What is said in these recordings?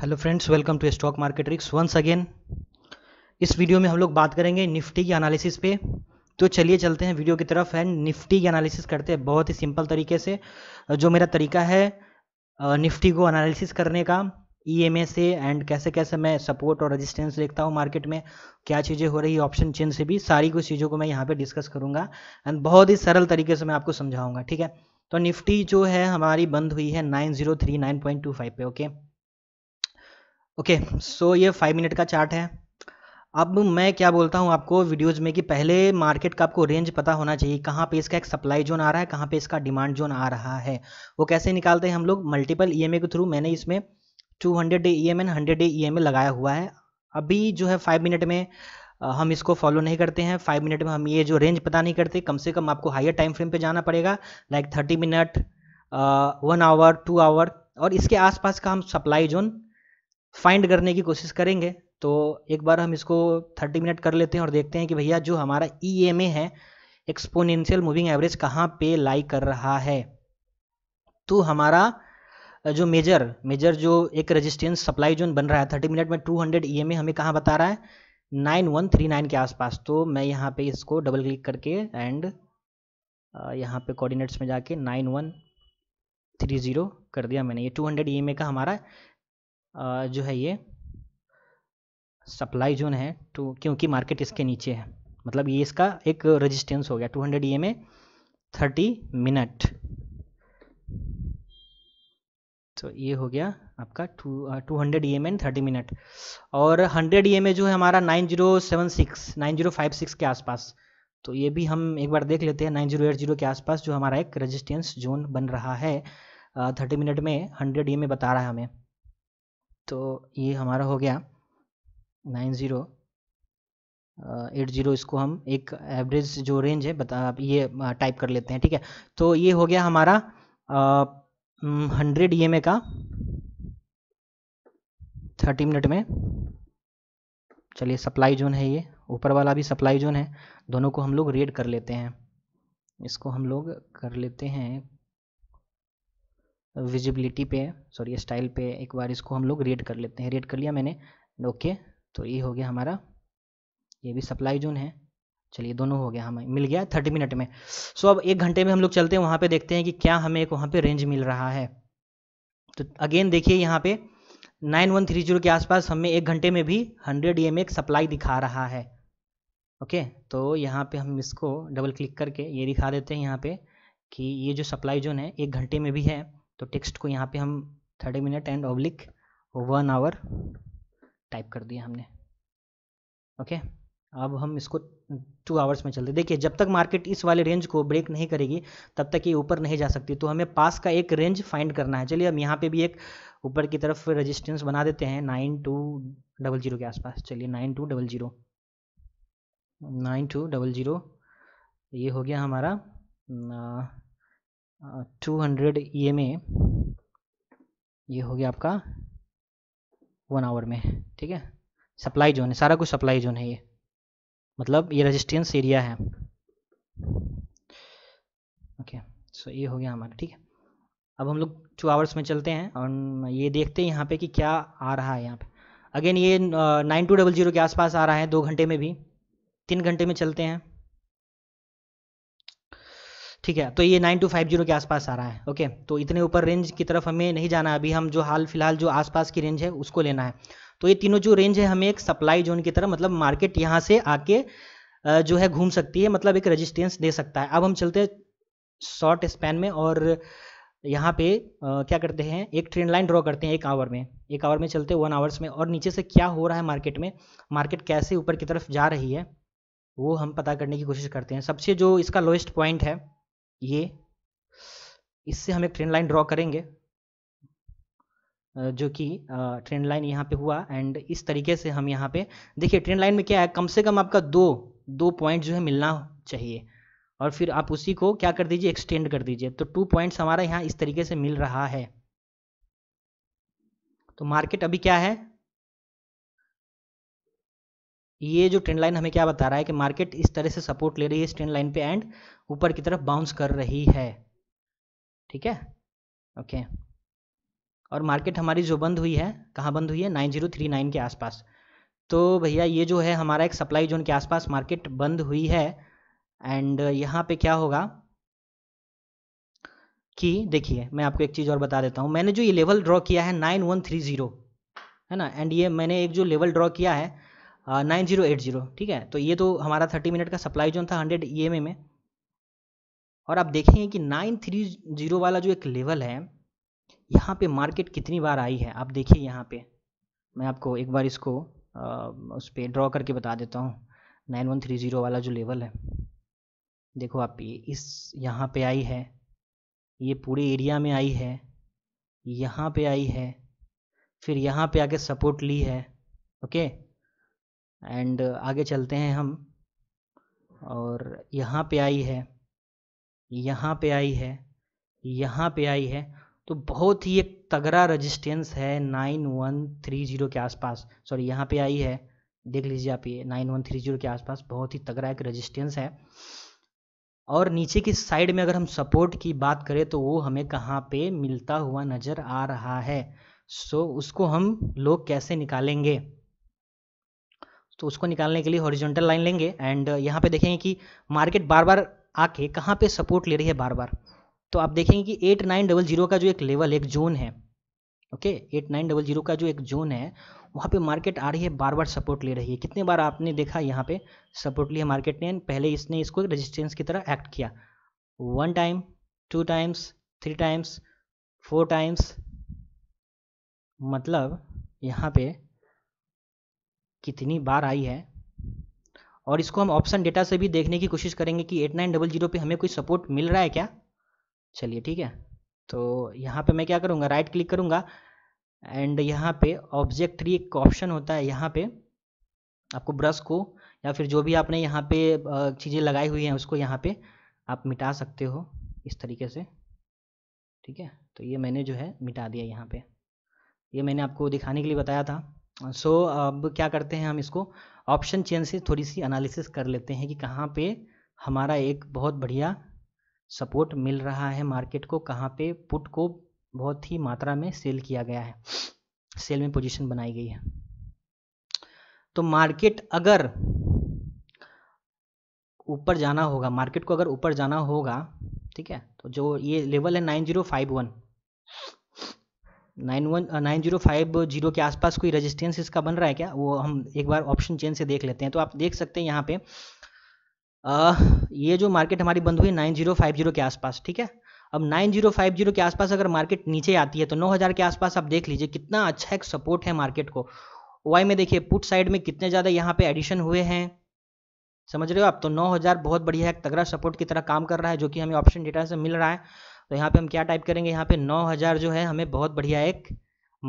Hello friends welcome to stock market tricks once again इस video में हम लोग बात करेंगे निफ्टी की एनालिसिस पे तो चलिए चलते हैं वीडियो की तरफ एंड निफ्टी की एनालिसिस करते हैं बहुत ही सिंपल तरीके से जो मेरा तरीका है निफ्टी को एनालिसिस करने का ई एम ए से एंड कैसे कैसे मैं सपोर्ट और रजिस्टेंस देखता हूँ मार्केट में क्या चीज़ें हो रही है ऑप्शन चेंज से भी सारी कुछ चीज़ों को मैं यहाँ पर डिस्कस करूँगा एंड बहुत ही सरल तरीके से मैं आपको समझाऊँगा ठीक है तो निफ्टी जो है हमारी बंद हुई है नाइन पे ओके okay? ओके सो ये फाइव मिनट का चार्ट है अब मैं क्या बोलता हूँ आपको वीडियोज़ में कि पहले मार्केट का आपको रेंज पता होना चाहिए कहाँ पे इसका एक सप्लाई जोन आ रहा है कहाँ पे इसका डिमांड जोन आ रहा है वो कैसे निकालते हैं हम लोग मल्टीपल ईएमए के थ्रू मैंने इसमें 200 day E M N hundred day E M A लगाया हुआ है अभी जो है फाइव मिनट में हम इसको फॉलो नहीं करते हैं फाइव मिनट में हम ये जो रेंज पता नहीं करते कम से कम आपको हायर टाइम फ्रेम पर जाना पड़ेगा like thirty minute one hour two hour और इसके आसपास का हम सप्लाई जोन फाइंड करने की कोशिश करेंगे तो एक बार हम इसको 30 मिनट कर लेते हैं और देखते हैं कि भैया जो हमारा ई एम ए है एक्सपोनेंशियल मूविंग एवरेज कहाँ पे लाई कर रहा है तो हमारा जो मेजर मेजर जो एक रेजिस्टेंस सप्लाई जोन बन रहा है थर्टी मिनट में two hundred E M A हमें कहाँ बता रहा है नाइन वन थ्री नाइन के आसपास तो मैं यहाँ पे इसको डबल क्लिक करके एंड यहाँ पे कोऑर्डिनेट्स में जाके नाइन वन थ्री ज़ीरो कर दिया मैंने ये two hundred E M A का हमारा जो है ये सप्लाई जोन है टू तो क्योंकि मार्केट इसके नीचे है मतलब ये इसका एक रेजिस्टेंस हो गया 200 hundred E A thirty minute तो ये हो गया आपका two two hundred E M and thirty minute और हंड्रेड ई एम ए जो है हमारा nine zero seven six nine zero five six के आसपास तो ये भी हम एक बार देख लेते हैं नाइन जीरो एट जीरो के आसपास जो हमारा एक रेजिस्टेंस जोन बन रहा है थर्टी मिनट में हंड्रेड ई एम ए बता रहा है हमें तो ये हमारा हो गया नाइन ज़ीरो एट ज़ीरो इसको हम एक एवरेज जो रेंज है बता आप ये टाइप कर लेते हैं ठीक है तो ये हो गया हमारा हंड्रेड ई e का थर्टी मिनट में चलिए सप्लाई जोन है ये ऊपर वाला भी सप्लाई जोन है दोनों को हम लोग रेड कर लेते हैं इसको हम लोग कर लेते हैं विजिबिलिटी पे सॉरी स्टाइल पे एक बार इसको हम लोग रेड कर लेते हैं रेड कर लिया मैंने ओके तो ये हो गया हमारा ये भी सप्लाई जोन है चलिए दोनों हो गया हमें मिल गया थर्टी मिनट में सो अब एक घंटे में हम लोग चलते हैं वहाँ पे देखते हैं कि क्या हमें एक वहाँ पे रेंज मिल रहा है तो अगेन देखिए यहाँ पे नाइन वन थ्री जीरो के आसपास हमें एक घंटे में भी हंड्रेड ई सप्लाई दिखा रहा है ओके तो यहाँ पे हम इसको डबल क्लिक करके ये दिखा देते हैं यहाँ पे कि ये जो सप्लाई जोन है एक घंटे में भी है तो टेक्स्ट को यहाँ पे हम thirty minute and oblique one hour type कर दिया हमने ओके अब हम इसको टू आवर्स में चलते देखिए जब तक मार्केट इस वाले रेंज को ब्रेक नहीं करेगी तब तक ये ऊपर नहीं जा सकती तो हमें पास का एक रेंज फाइंड करना है चलिए हम यहाँ पे भी एक ऊपर की तरफ रेजिस्टेंस बना देते हैं नाइन टू डबल जीरो के आसपास चलिए nine two double zero nine two double zero ये हो गया हमारा two hundred E M A ये हो गया आपका वन आवर में ठीक है सप्लाई जोन है सारा कुछ सप्लाई जोन है ये मतलब ये रेजिस्टेंस एरिया है ओके सो ये हो गया हमारा ठीक है अब हम लोग टू आवर्स में चलते हैं और ये देखते हैं यहाँ पे कि क्या आ रहा है यहाँ पे अगेन ये नाइन टू डबल जीरो के आसपास आ रहा है दो घंटे में भी तीन घंटे में चलते हैं ठीक है तो ये नाइन टू फाइव जीरो के आसपास आ रहा है ओके तो इतने ऊपर रेंज की तरफ हमें नहीं जाना है अभी हम जो हाल फिलहाल जो आसपास की रेंज है उसको लेना है तो ये तीनों जो रेंज है हमें एक सप्लाई जोन की तरह मतलब मार्केट यहाँ से आके जो है घूम सकती है मतलब एक रजिस्टेंस दे सकता है अब हम चलते हैं शॉर्ट स्पैन में और यहाँ पे क्या करते हैं एक ट्रेंड लाइन ड्रॉ करते हैं एक आवर में एक आवर में चलते हैं वन आवर्स में और नीचे से क्या हो रहा है मार्केट में मार्केट कैसे ऊपर की तरफ जा रही है वो हम पता करने की कोशिश करते हैं सबसे जो इसका लोएस्ट पॉइंट है ये इससे हम एक ट्रेंड लाइन ड्रॉ करेंगे जो कि ट्रेंड लाइन यहाँ पे हुआ एंड इस तरीके से हम यहाँ पे देखिए ट्रेंड लाइन में क्या है कम से कम आपका दो दो पॉइंट जो है मिलना चाहिए और फिर आप उसी को क्या कर दीजिए एक्सटेंड कर दीजिए तो टू पॉइंट्स हमारा यहाँ इस तरीके से मिल रहा है तो मार्केट अभी क्या है ये जो ट्रेंड लाइन हमें क्या बता रहा है कि मार्केट इस तरह से सपोर्ट ले रही है इस ट्रेंड लाइन पे एंड ऊपर की तरफ बाउंस कर रही है ठीक है ओके और मार्केट हमारी जो बंद हुई है कहाँ बंद हुई है नाइन जीरो थ्री नाइन के आसपास तो भैया ये जो है हमारा एक सप्लाई जोन के आसपास मार्केट बंद हुई है एंड यहाँ पे क्या होगा कि देखिए मैं आपको एक चीज़ और बता देता हूँ मैंने जो ये लेवल ड्रॉ किया है नाइन वन थ्री जीरो है ना एंड ये मैंने एक जो लेवल ड्रॉ किया है हाँ, नाइन जीरो एट जीरो ठीक है तो ये तो हमारा थर्टी मिनट का सप्लाई जोन था हंड्रेड ई एम ए में और आप देखेंगे कि नाइन थ्री जीरो वाला जो एक लेवल है यहाँ पे मार्केट कितनी बार आई है आप देखिए यहाँ पे मैं आपको एक बार इसको आ, उस पर ड्रॉ करके बता देता हूँ नाइन वन थ्री ज़ीरो वाला जो लेवल है देखो आप ये इस यहाँ पे आई है ये पूरे एरिया में आई है यहाँ पे आई है फिर यहाँ पे आके सपोर्ट ली है ओके एंड आगे चलते हैं हम और यहाँ पे आई है यहाँ पे आई है यहाँ पे आई है तो बहुत ही एक तगड़ा रजिस्टेंस है नाइन वन थ्री जीरो के आसपास सॉरी यहाँ पे आई है देख लीजिए आप ये नाइन वन थ्री जीरो के आसपास बहुत ही तगड़ा एक रजिस्टेंस है और नीचे की साइड में अगर हम सपोर्ट की बात करें तो वो हमें कहाँ पे मिलता हुआ नज़र आ रहा है सो so, उसको हम लोग कैसे निकालेंगे तो उसको निकालने के लिए हॉरिजॉन्टल लाइन लेंगे एंड uh, यहाँ पे देखेंगे कि मार्केट बार बार आके कहाँ पे सपोर्ट ले रही है बार बार तो आप देखेंगे कि एट नाइन डबल जीरो का जो एक लेवल एक जोन है okay eight nine double zero का जो एक जोन है वहाँ पे मार्केट आ रही है बार बार सपोर्ट ले रही है कितने बार आपने देखा यहाँ पे सपोर्ट लिया मार्केट ने पहले इसने इसको रजिस्टेंस की तरह एक्ट किया one time two times three times four times मतलब यहाँ पे कितनी बार आई है और इसको हम ऑप्शन डेटा से भी देखने की कोशिश करेंगे कि एट नाइन डबल जीरो पर हमें कोई सपोर्ट मिल रहा है क्या चलिए ठीक है तो यहाँ पे मैं क्या करूँगा राइट क्लिक करूँगा एंड यहाँ पे ऑब्जेक्ट थ्री एक ऑप्शन होता है यहाँ पे आपको ब्रश को या फिर जो भी आपने यहाँ पे चीज़ें लगाई हुई हैं उसको यहाँ पे आप मिटा सकते हो इस तरीके से ठीक है तो ये मैंने जो है मिटा दिया यहाँ पे ये मैंने आपको दिखाने के लिए बताया था सो so, अब क्या करते हैं हम इसको ऑप्शन चेन से थोड़ी सी एनालिसिस कर लेते हैं कि कहाँ पे हमारा एक बहुत बढ़िया सपोर्ट मिल रहा है मार्केट को कहाँ पे पुट को बहुत ही मात्रा में सेल किया गया है सेल में पोजीशन बनाई गई है तो मार्केट अगर ऊपर जाना होगा मार्केट को अगर ऊपर जाना होगा ठीक है तो जो ये लेवल है nine zero five one nine one nine zero five zero के आसपास कोई रेजिस्टेंस इसका बन रहा है क्या वो हम एक बार ऑप्शन चेंज से देख लेते हैं तो आप देख सकते हैं यहाँ पे आ, ये जो मार्केट हमारी बंद हुई नाइन जीरो फाइव जीरो के आसपास ठीक है अब 9050 के आसपास अगर मार्केट नीचे आती है तो 9000 के आसपास आप देख लीजिए कितना अच्छा एक सपोर्ट है मार्केट को वाई में देखिए पुट साइड में कितने ज़्यादा यहाँ पे एडिशन हुए हैं समझ रहे हो आप तो 9000 बहुत बढ़िया है तगड़ा सपोर्ट की तरह काम कर रहा है जो कि हमें ऑप्शन डेटा से मिल रहा है तो यहाँ पे हम क्या टाइप करेंगे यहाँ पे 9000 जो है हमें बहुत बढ़िया एक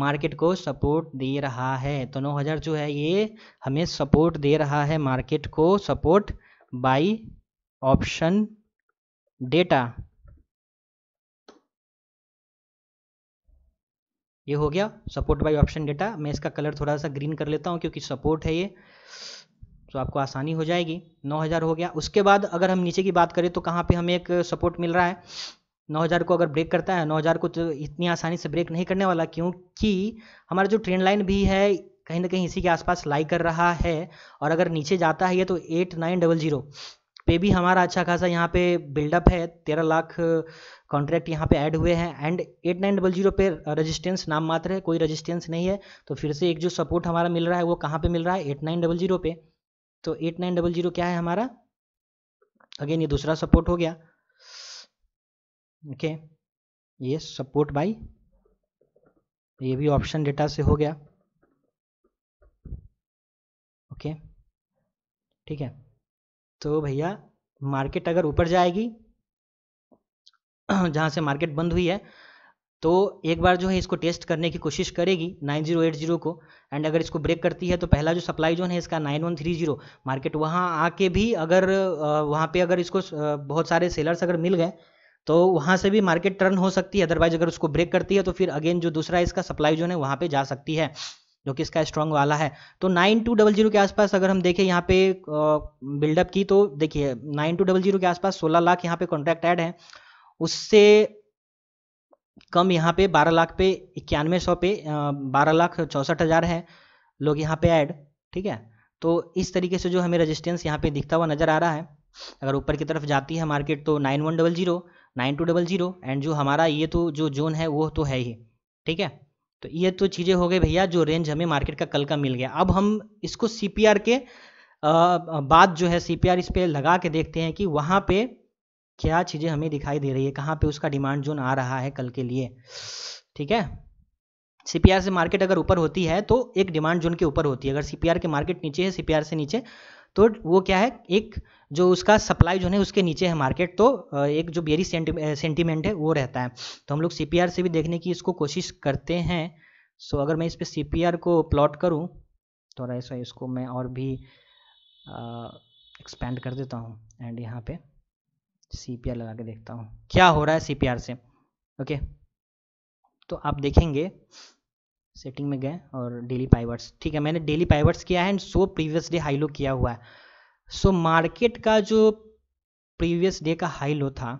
मार्केट को सपोर्ट दे रहा है तो 9000 जो है ये हमें सपोर्ट दे रहा है मार्केट को सपोर्ट बाय ऑप्शन डेटा ये हो गया सपोर्ट बाय ऑप्शन डेटा मैं इसका कलर थोड़ा सा ग्रीन कर लेता हूँ क्योंकि सपोर्ट है ये तो आपको आसानी हो जाएगी 9000 हो गया उसके बाद अगर हम नीचे की बात करें तो कहाँ पे हमें एक सपोर्ट मिल रहा है 9000 को अगर ब्रेक करता है 9000 को तो इतनी आसानी से ब्रेक नहीं करने वाला क्योंकि हमारा जो ट्रेंड लाइन भी है कहीं ना कहीं इसी के आसपास लाई कर रहा है और अगर नीचे जाता है ये तो एट नाइन डबल जीरो पे भी हमारा अच्छा खासा यहाँ पे बिल्डअप है तेरह लाख कॉन्ट्रैक्ट यहाँ पे ऐड हुए हैं and eight nine double zero पे रजिस्टेंस नाम मात्र है कोई रजिस्टेंस नहीं है तो फिर से एक जो सपोर्ट हमारा मिल रहा है वो कहाँ पे मिल रहा है एट नाइन डबल जीरो पे तो एट नाइन डबल जीरो क्या है हमारा अगेन ये दूसरा सपोर्ट हो गया ओके ये सपोर्ट बाई ये भी ऑप्शन डेटा से हो गया ओके ठीक है तो भैया मार्केट अगर ऊपर जाएगी जहाँ से मार्केट बंद हुई है तो एक बार जो है इसको टेस्ट करने की कोशिश करेगी 9080 को एंड अगर इसको ब्रेक करती है तो पहला जो सप्लाई जोन है इसका 9130 मार्केट वहाँ आके भी अगर वहाँ पे अगर इसको बहुत सारे सेलर्स अगर मिल गए तो वहां से भी मार्केट टर्न हो सकती है अदरवाइज अगर उसको ब्रेक करती है तो फिर अगेन जो दूसरा इसका सप्लाई जोन है वहां पे जा सकती है जो कि इसका स्ट्रांग वाला है तो नाइन टू डबल जीरो के आसपास अगर हम देखें यहाँ पे बिल्डअप की तो देखिए नाइन टू डबल जीरो के आसपास सोलह लाख यहाँ पे कॉन्ट्रैक्ट ऐड है उससे कम यहाँ पे बारह लाख पे इक्यानवे सौ पे बारह लाख चौंसठ हज़ार है लोग यहाँ पे ऐड ठीक है तो इस तरीके से जो हमें रजिस्टेंस यहाँ पे दिखता हुआ नज़र आ रहा है अगर ऊपर की तरफ जाती है मार्केट तो nine one double zero nine two double zero and जो हमारा ये तो जो जोन है वो तो है ही ठीक है तो ये तो चीज़ें हो गई भैया जो रेंज हमें मार्केट का कल का मिल गया अब हम इसको सी के बाद जो है सी इस पर लगा के देखते हैं कि वहाँ पे क्या चीज़ें हमें दिखाई दे रही है कहाँ पे उसका डिमांड जोन आ रहा है कल के लिए ठीक है सीपीआर से मार्केट अगर ऊपर होती है तो एक डिमांड जोन के ऊपर होती है अगर सीपीआर के मार्केट नीचे है सीपीआर से नीचे तो वो क्या है एक जो उसका सप्लाई जो है उसके नीचे है मार्केट तो एक जो बेरी सेंटिमेंट है वो रहता है तो हम लोग सी से भी देखने की इसको कोशिश करते हैं सो अगर मैं इस पर सी को प्लॉट करूँ थोड़ा ऐसा इसको मैं और भी एक्सपेंड कर देता हूँ एंड यहाँ पे सी लगा के देखता हूँ क्या हो रहा है सी से ओके okay. तो आप देखेंगे सेटिंग में गए और डेली पाइवर्ट्स ठीक है मैंने डेली पाइवर्ट्स किया है and so previous day high low किया हुआ है सो so, मार्केट का जो प्रीवियस डे का हाई लो था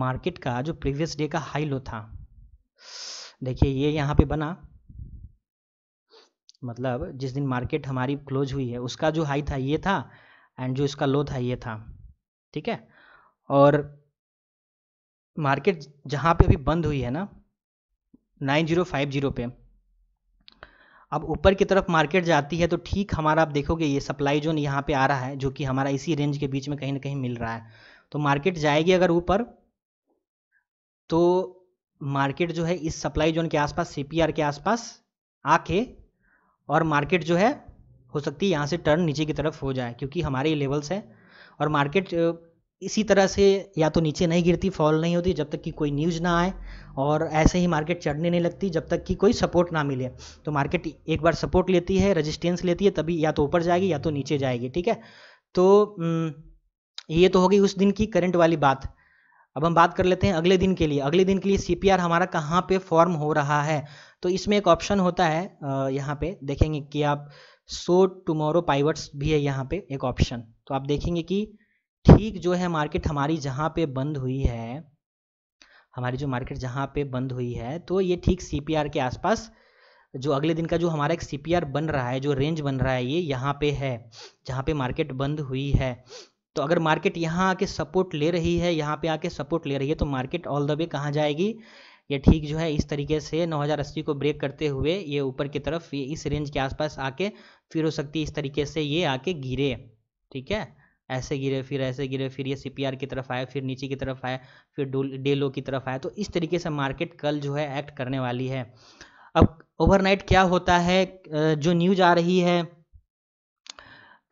मार्केट का जो प्रीवियस डे का हाई लो था देखिए ये यहाँ पे बना मतलब जिस दिन मार्केट हमारी क्लोज हुई है उसका जो हाई था ये था एंड जो इसका लो था ये था ठीक है और मार्केट जहाँ पे अभी बंद हुई है ना 9050 पे अब ऊपर की तरफ मार्केट जाती है तो ठीक हमारा आप देखोगे ये सप्लाई जोन यहाँ पे आ रहा है जो कि हमारा इसी रेंज के बीच में कहीं ना कहीं मिल रहा है तो मार्केट जाएगी अगर ऊपर तो मार्केट जो है इस सप्लाई जोन के आसपास सी के आसपास आके और मार्केट जो है हो सकती है यहाँ से टर्न नीचे की तरफ हो जाए क्योंकि हमारे ये लेवल्स हैं और मार्केट इसी तरह से या तो नीचे नहीं गिरती फॉल नहीं होती जब तक कि कोई न्यूज़ ना आए और ऐसे ही मार्केट चढ़ने नहीं लगती जब तक कि कोई सपोर्ट ना मिले तो मार्केट एक बार सपोर्ट लेती है रेजिस्टेंस लेती है तभी या तो ऊपर जाएगी या तो नीचे जाएगी ठीक है तो हम्म, ये तो होगी उस दिन की करंट वाली बात अब हम बात कर लेते हैं अगले दिन के लिए अगले दिन के लिए सी हमारा कहाँ पे फॉर्म हो रहा है तो इसमें एक ऑप्शन होता है यहाँ पे देखेंगे कि आप सो टुमारो पाइवट्स भी है यहाँ पे एक ऑप्शन तो आप देखेंगे कि ठीक जो है मार्केट हमारी जहाँ पे बंद हुई है हमारी जो मार्केट जहाँ पे बंद हुई है तो ये ठीक सी के आसपास जो अगले दिन का जो हमारा एक सी बन रहा है जो रेंज बन रहा है ये यहाँ पे है जहाँ पे मार्केट बंद हुई है तो अगर मार्केट यहाँ आके सपोर्ट ले रही है यहाँ पे आके सपोर्ट ले रही है तो मार्केट ऑल द वे कहाँ जाएगी ये ठीक जो है इस तरीके से नौ को ब्रेक करते हुए ये ऊपर की तरफ ये इस रेंज के आसपास आके फिर हो सकती है इस तरीके से ये आके गिरे ठीक है ऐसे गिरे फिर ऐसे गिरे फिर ये सी की तरफ आए फिर नीचे की तरफ आए फिर डे लो की तरफ आए तो इस तरीके से मार्केट कल जो है एक्ट करने वाली है अब ओवरनाइट क्या होता है जो न्यूज़ आ रही है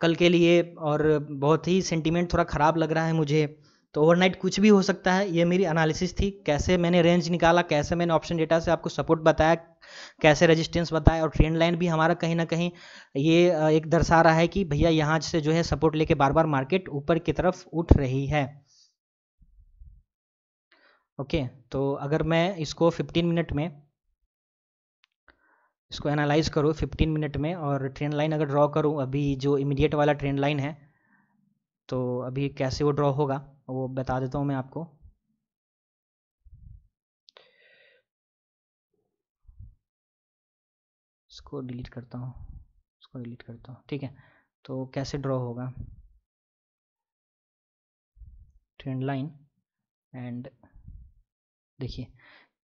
कल के लिए और बहुत ही सेंटिमेंट थोड़ा ख़राब लग रहा है मुझे तो ओवरनाइट कुछ भी हो सकता है ये मेरी एनालिसिस थी कैसे मैंने रेंज निकाला कैसे मैंने ऑप्शन डेटा से आपको सपोर्ट बताया कैसे रेजिस्टेंस बताया और ट्रेंड लाइन भी हमारा कहीं ना कहीं ये एक दर्शा रहा है कि भैया यहाँ से जो है सपोर्ट लेके बार बार मार्केट ऊपर की तरफ उठ रही है ओके तो अगर मैं इसको फिफ्टीन मिनट में इसको एनालाइज करूँ 15 मिनट में और ट्रेंड लाइन अगर ड्रॉ करूँ अभी जो इमीडिएट वाला ट्रेंड लाइन है तो अभी कैसे वो ड्रॉ होगा वो बता देता हूँ मैं आपको इसको डिलीट करता हूँ इसको डिलीट करता हूँ ठीक है तो कैसे ड्रॉ होगा ट्रेंड लाइन एंड देखिए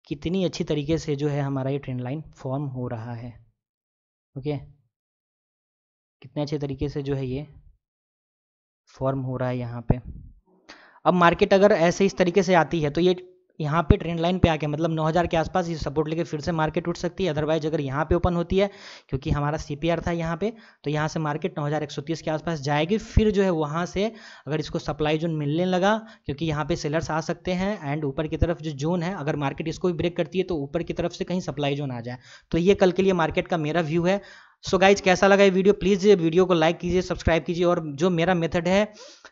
कितनी अच्छी तरीके से जो है हमारा ये ट्रेंड लाइन फॉर्म हो रहा है ओके कितने अच्छे तरीके से जो है ये फॉर्म हो रहा है यहाँ पे अब मार्केट अगर ऐसे इस तरीके से आती है तो ये यहाँ पे ट्रेंड लाइन पे आके मतलब 9000 के आसपास ये सपोर्ट लेके फिर से मार्केट उठ सकती है अदरवाइज अगर यहाँ पे ओपन होती है क्योंकि हमारा सी था यहाँ पे तो यहाँ से मार्केट 9130 के आसपास जाएगी फिर जो है वहाँ से अगर इसको सप्लाई जोन मिलने लगा क्योंकि यहाँ पे सेलर्स आ सकते हैं एंड ऊपर की तरफ जो जोन है अगर मार्केट इसको भी ब्रेक करती है तो ऊपर की तरफ से कहीं सप्लाई जोन आ जाए तो ये कल के लिए मार्केट का मेरा व्यू है सो so गाइज कैसा लगा ये वीडियो प्लीज़ वीडियो को लाइक कीजिए सब्सक्राइब कीजिए और जो मेरा मेथड है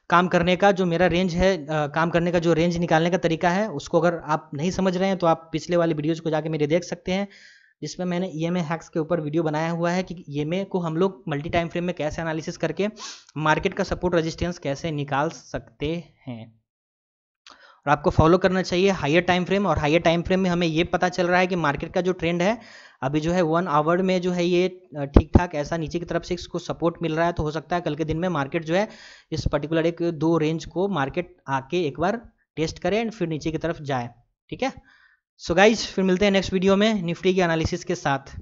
काम करने का जो मेरा रेंज है आ, काम करने का जो रेंज निकालने का तरीका है उसको अगर आप नहीं समझ रहे हैं तो आप पिछले वाले वीडियोज़ को जाके मेरे देख सकते हैं जिसमें मैंने ई एम हैक्स के ऊपर वीडियो बनाया हुआ है कि ई को हम लोग मल्टी टाइम फ्रेम में कैसे एनालिसिस करके मार्केट का सपोर्ट रजिस्टेंस कैसे निकाल सकते हैं और आपको फॉलो करना चाहिए हाइयर टाइम फ्रेम और हाइयर टाइम फ्रेम में हमें ये पता चल रहा है कि मार्केट का जो ट्रेंड है अभी जो है वन आवर में जो है ये ठीक ठाक ऐसा नीचे की तरफ से इसको सपोर्ट मिल रहा है तो हो सकता है कल के दिन में मार्केट जो है इस पर्टिकुलर एक दो रेंज को मार्केट आके एक बार टेस्ट करें एंड फिर नीचे की तरफ जाए ठीक है सो so गाइज फिर मिलते हैं नेक्स्ट वीडियो में निफ्टी के एनालिसिस के साथ